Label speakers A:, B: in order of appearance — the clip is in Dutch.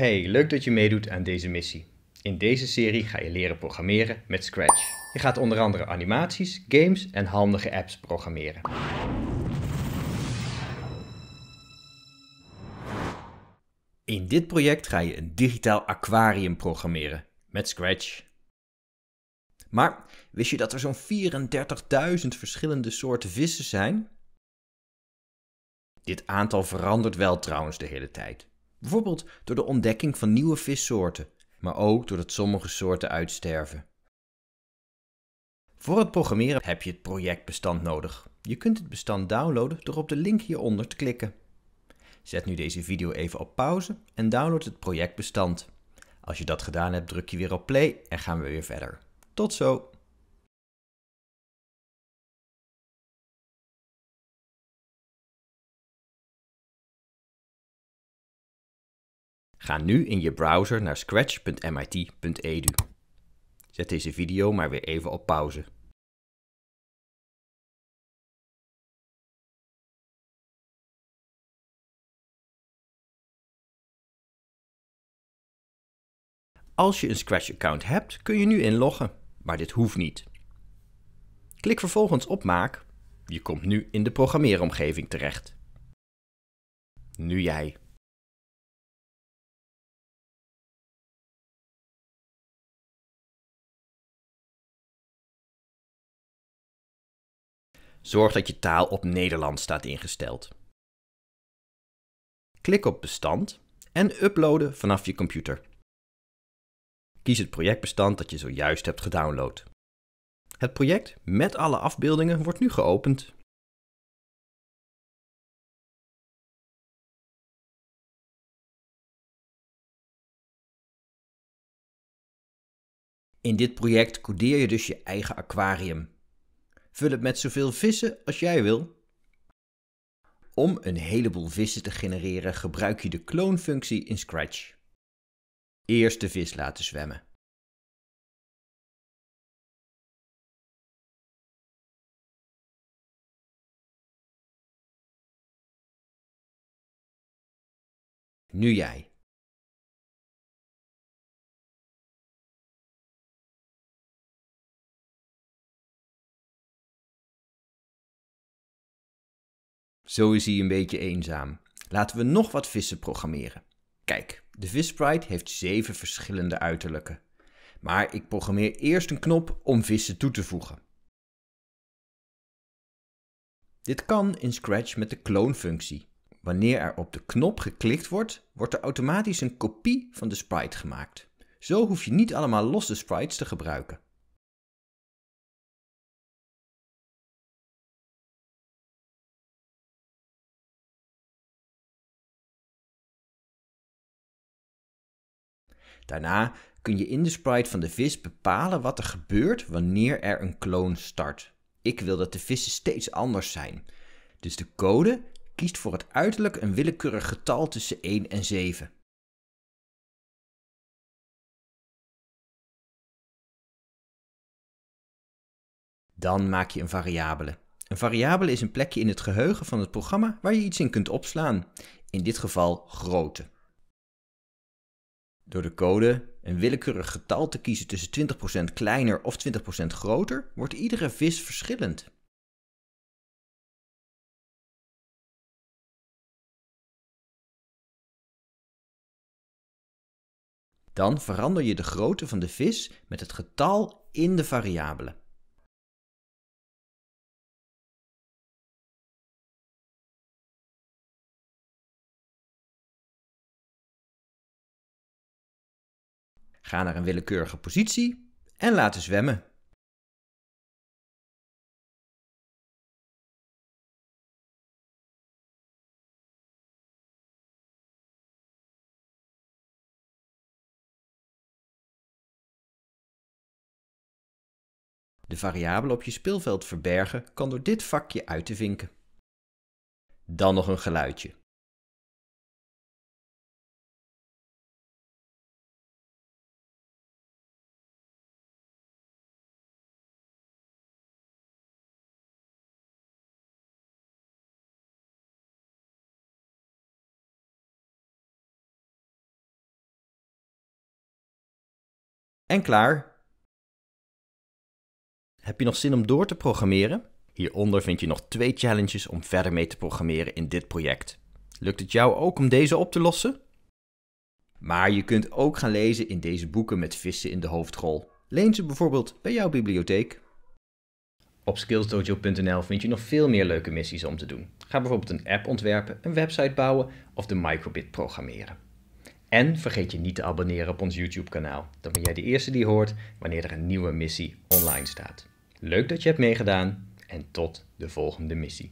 A: Hey, leuk dat je meedoet aan deze missie. In deze serie ga je leren programmeren met Scratch. Je gaat onder andere animaties, games en handige apps programmeren. In dit project ga je een digitaal aquarium programmeren met Scratch. Maar wist je dat er zo'n 34.000 verschillende soorten vissen zijn? Dit aantal verandert wel trouwens de hele tijd bijvoorbeeld door de ontdekking van nieuwe vissoorten, maar ook doordat sommige soorten uitsterven. Voor het programmeren heb je het projectbestand nodig. Je kunt het bestand downloaden door op de link hieronder te klikken. Zet nu deze video even op pauze en download het projectbestand. Als je dat gedaan hebt, druk je weer op play en gaan we weer verder. Tot zo!
B: Ga
C: nu in je browser naar scratch.mit.edu. Zet deze video maar weer
B: even op pauze.
A: Als je een Scratch-account hebt, kun je nu inloggen, maar dit hoeft niet. Klik vervolgens op Maak. Je komt nu in de programmeeromgeving terecht. Nu jij.
B: Zorg dat je taal op Nederlands staat
C: ingesteld. Klik op Bestand en uploaden vanaf je computer. Kies het projectbestand dat je zojuist hebt gedownload.
B: Het project met alle afbeeldingen wordt nu geopend. In dit project codeer je dus
A: je eigen aquarium. Vul het met zoveel vissen als jij wil. Om een heleboel vissen te genereren gebruik je de kloonfunctie in Scratch.
B: Eerst de vis laten zwemmen. Nu jij.
A: Zo is hij een beetje eenzaam. Laten we nog wat vissen programmeren. Kijk, de Vissprite heeft zeven verschillende uiterlijken. Maar ik programmeer eerst een knop om vissen toe te voegen. Dit kan in Scratch met de clone-functie. Wanneer er op de knop geklikt wordt, wordt er automatisch een kopie van de sprite gemaakt. Zo hoef je niet allemaal losse sprites te gebruiken. Daarna kun je in de sprite van de vis bepalen wat er gebeurt wanneer er een kloon start. Ik wil dat de vissen steeds anders zijn. Dus de code kiest voor het uiterlijk een willekeurig getal tussen 1 en 7. Dan maak je een variabele. Een variabele is een plekje in het geheugen van het programma waar je iets in kunt opslaan, in dit geval grootte. Door de code een willekeurig getal te kiezen tussen 20% kleiner of 20% groter, wordt iedere vis verschillend.
B: Dan verander je de grootte van de vis met het getal in de variabelen. Ga naar een willekeurige positie en laten zwemmen. De variabele op je speelveld verbergen kan door dit vakje uit te vinken. Dan nog een geluidje. en klaar.
A: Heb je nog zin om door te programmeren? Hieronder vind je nog twee challenges om verder mee te programmeren in dit project. Lukt het jou ook om deze op te lossen? Maar je kunt ook gaan lezen in deze boeken met vissen in de hoofdrol. Leen ze bijvoorbeeld bij jouw bibliotheek. Op skillsdojo.nl vind je nog veel meer leuke missies om te doen. Ga bijvoorbeeld een app ontwerpen, een website bouwen of de microbit programmeren. En vergeet je niet te abonneren op ons YouTube-kanaal. Dan ben jij de eerste die hoort wanneer er een nieuwe missie online staat. Leuk dat je hebt meegedaan en tot de volgende missie.